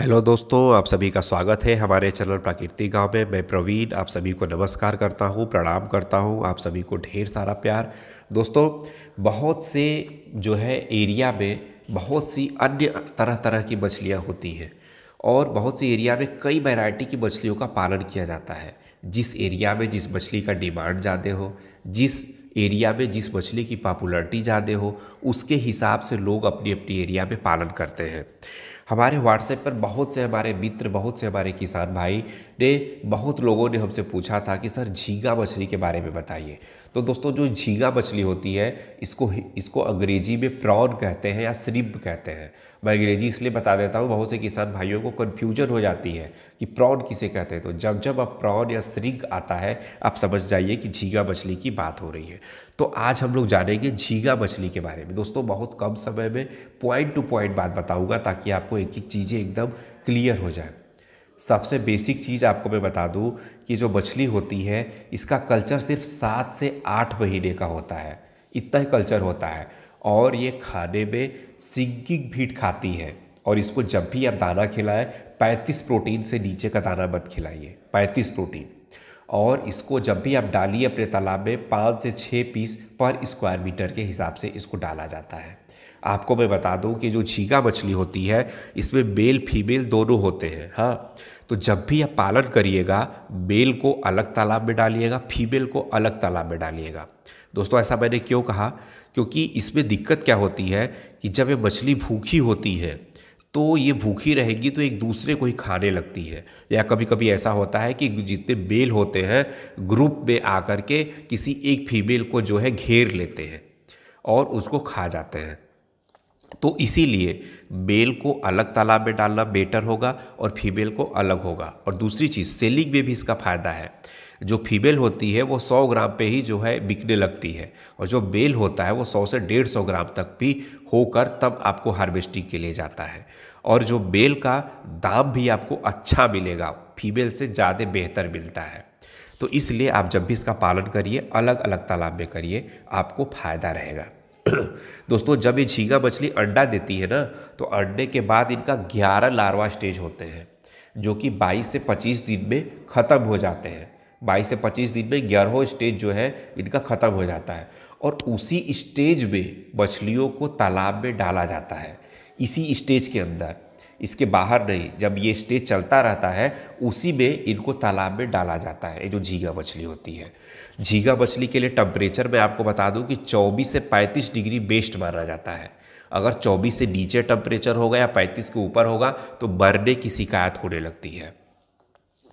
hello दोस्तों आप सभी का स्वागत है हमारे चैनल प्राकृतिक गांव में मैं प्रवीण आप सभी को नमस्कार करता हूं प्रणाम करता हूं आप सभी को ढेर सारा प्यार दोस्तों बहुत से जो है एरिया में बहुत सी अन्य तरह तरह की मछलियां होती हैं और बहुत सी एरिया में कई वैरायटी की मछलियों का पालन किया जाता है जिस एरिया में जिस मछली का डिमांड ज़्यादा हो जिस एरिया में जिस मछली की पॉपुलरिटी ज़्यादा हो उसके हिसाब से लोग अपनी अपनी एरिया में पालन करते हैं हमारे व्हाट्सएप पर बहुत से हमारे मित्र बहुत से हमारे किसान भाई ने बहुत लोगों ने हमसे पूछा था कि सर झींगा मछली के बारे में बताइए तो दोस्तों जो झींगा मछली होती है इसको इसको अंग्रेजी में प्रॉन कहते हैं या श्रिम्प कहते हैं मैं अंग्रेजी इसलिए बता देता हूँ बहुत से किसान भाइयों को कन्फ्यूजन हो जाती है कि प्रॉन किसे कहते हैं तो जब जब आप प्रॉन या श्रिंक आता है आप समझ जाइए कि झींगा मछली की बात हो रही है तो आज हम लोग जानेंगे झींगा मछली के बारे में दोस्तों बहुत कम समय में पॉइंट टू पॉइंट बात बताऊँगा ताकि आपको एक एक चीज़ें एकदम क्लियर हो जाए सबसे बेसिक चीज़ आपको मैं बता दूं कि जो मछली होती है इसका कल्चर सिर्फ सात से आठ महीने का होता है इतना ही कल्चर होता है और ये खाने में सिंगिंग भीट खाती है और इसको जब भी आप दाना खिलाएं पैंतीस प्रोटीन से नीचे का दाना मत खिलाइए पैंतीस प्रोटीन और इसको जब भी आप डालिए अपने तालाब में पाँच से छः पीस पर स्क्वायर मीटर के हिसाब से इसको डाला जाता है आपको मैं बता दूं कि जो झीका मछली होती है इसमें मेल फीमेल दोनों होते हैं हाँ तो जब भी आप पालन करिएगा मेल को अलग तालाब में डालिएगा फीमेल को अलग तालाब में डालिएगा दोस्तों ऐसा मैंने क्यों कहा क्योंकि इसमें दिक्कत क्या होती है कि जब ये मछली भूखी होती है तो ये भूखी रहेगी तो एक दूसरे को ही खाने लगती है या कभी कभी ऐसा होता है कि जितने बेल होते हैं ग्रुप में आकर के किसी एक फीमेल को जो है घेर लेते हैं और उसको खा जाते हैं तो इसीलिए बेल को अलग तालाब में डालना बेटर होगा और फीमेल को अलग होगा और दूसरी चीज़ सेलिंग में भी इसका फ़ायदा है जो फीमेल होती है वो 100 ग्राम पे ही जो है बिकने लगती है और जो बेल होता है वो 100 से 150 ग्राम तक भी होकर तब आपको हार्वेस्टिंग के लिए जाता है और जो बेल का दाम भी आपको अच्छा मिलेगा फीमेल से ज़्यादा बेहतर मिलता है तो इसलिए आप जब भी इसका पालन करिए अलग अलग तालाब में करिए आपको फ़ायदा रहेगा दोस्तों जब ये झींगा मछली अंडा देती है ना तो अंडे के बाद इनका 11 लार्वा स्टेज होते हैं जो कि 22 से 25 दिन में ख़त्म हो जाते हैं 22 से 25 दिन में ग्यारहों स्टेज जो है इनका ख़त्म हो जाता है और उसी स्टेज में मछलियों को तालाब में डाला जाता है इसी स्टेज के अंदर इसके बाहर नहीं जब ये स्टेज चलता रहता है उसी में इनको तालाब में डाला जाता है ये जो झीगा मछली होती है झीगा मछली के लिए टम्परेचर मैं आपको बता दूं कि 24 से 35 डिग्री बेस्ट माना जाता है अगर 24 से नीचे टेम्परेचर होगा या 35 के ऊपर होगा तो मरने की शिकायत होने लगती है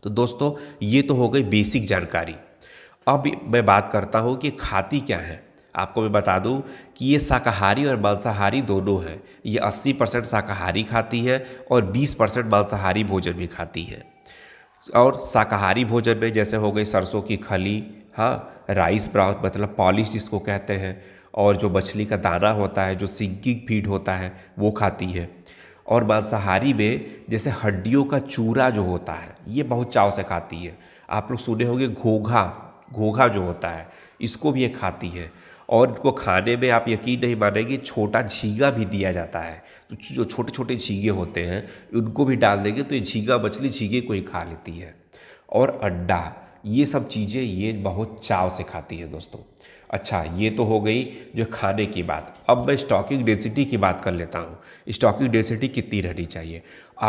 तो दोस्तों ये तो हो गई बेसिक जानकारी अब मैं बात करता हूँ कि खाती क्या है आपको मैं बता दूं कि ये शाकाहारी और मांसाहारी दोनों हैं ये 80 परसेंट शाकाहारी खाती है और 20 परसेंट मांसाहारी भोजन भी खाती है और शाकाहारी भोजन में जैसे हो गई सरसों की खली हाँ राइस ब्राउथ मतलब पॉलिश जिसको कहते हैं और जो मछली का दाना होता है जो सिंकिंग फीड होता है वो खाती है और मांसाहारी में जैसे हड्डियों का चूरा जो होता है ये बहुत चाव से खाती है आप लोग सुने होंगे घोघा घोघा जो होता है इसको भी ये खाती है और इनको खाने में आप यकीन नहीं मानेंगे छोटा झींगा भी दिया जाता है तो जो छोटे छोटे झींगे होते हैं उनको भी डाल देंगे तो ये झींगा मछली झींगे को ही खा लेती है और अंडा ये सब चीज़ें ये बहुत चाव से खाती है दोस्तों अच्छा ये तो हो गई जो खाने की बात अब मैं स्टॉकिंग डेंसिटी की बात कर लेता हूँ स्टॉकिंग डेंसिटी कितनी रहनी चाहिए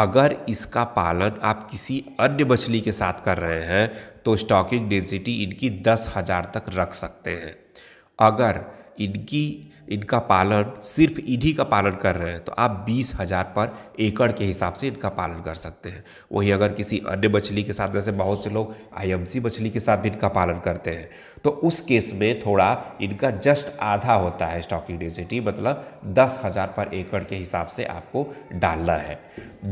अगर इसका पालन आप किसी अन्य मछली के साथ कर रहे हैं तो स्टॉकिंग डेंसिटी इनकी दस हज़ार तक रख सकते हैं अगर इनकी इनका पालन सिर्फ इन्हीं का पालन कर रहे हैं तो आप बीस हज़ार पर एकड़ के हिसाब से इनका पालन कर सकते हैं वही अगर किसी अन्य मछली के साथ जैसे बहुत से लोग आईएमसी मछली के साथ भी इनका पालन करते हैं तो उस केस में थोड़ा इनका जस्ट आधा होता है स्टॉक डेंसिटी मतलब दस हज़ार पर एकड़ के हिसाब से आपको डालना है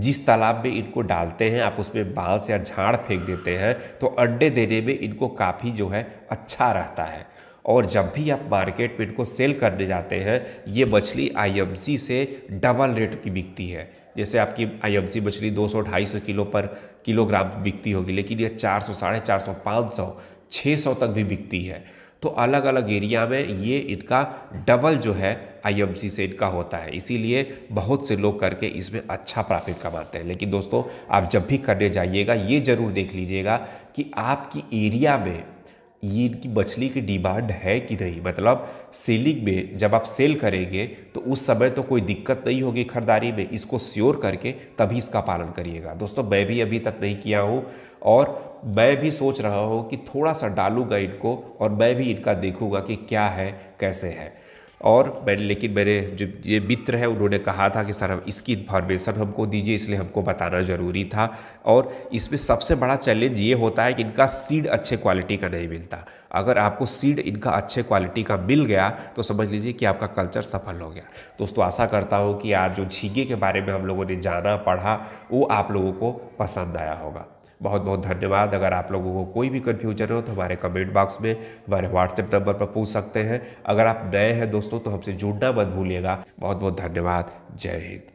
जिस तालाब में इनको डालते हैं आप उसमें बांस या झाड़ फेंक देते हैं तो अंडे देने में इनको काफ़ी जो है अच्छा रहता है और जब भी आप मार्केट में इनको सेल करने जाते हैं ये मछली आई से डबल रेट की बिकती है जैसे आपकी सी मछली 200 250 किलो पर किलोग्राम बिकती होगी लेकिन ये 400 साढ़े चार सौ पाँच सौ छः सौ तक भी बिकती है तो अलग अलग एरिया में ये इनका डबल जो है सी से इनका होता है इसीलिए बहुत से लोग करके इसमें अच्छा प्रॉफिट कमाते हैं लेकिन दोस्तों आप जब भी करने जाइएगा ये ज़रूर देख लीजिएगा कि आपकी एरिया में ये इनकी मछली की डिमांड है कि नहीं मतलब सेलिंग में जब आप सेल करेंगे तो उस समय तो कोई दिक्कत नहीं होगी खरीदारी में इसको श्योर करके तभी इसका पालन करिएगा दोस्तों मैं भी अभी तक नहीं किया हूँ और मैं भी सोच रहा हूँ कि थोड़ा सा डालूंगा इनको और मैं भी इनका देखूंगा कि क्या है कैसे है और मैंने लेकिन मेरे जो ये मित्र है उन्होंने कहा था कि सर हम इसकी इन्फॉर्मेशन हमको दीजिए इसलिए हमको बताना ज़रूरी था और इसमें सबसे बड़ा चैलेंज ये होता है कि इनका सीड अच्छे क्वालिटी का नहीं मिलता अगर आपको सीड इनका अच्छे क्वालिटी का मिल गया तो समझ लीजिए कि आपका कल्चर सफल हो गया दोस्तों आशा करता हूँ कि आज जो झींगे के बारे में हम लोगों ने जाना पढ़ा वो आप लोगों को पसंद आया होगा बहुत बहुत धन्यवाद अगर आप लोगों को कोई भी कन्फ्यूजन हो तो हमारे कमेंट बॉक्स में हमारे व्हाट्सएप नंबर पर पूछ सकते हैं अगर आप नए हैं दोस्तों तो हमसे जुड़ना मत भूलिएगा बहुत बहुत धन्यवाद जय हिंद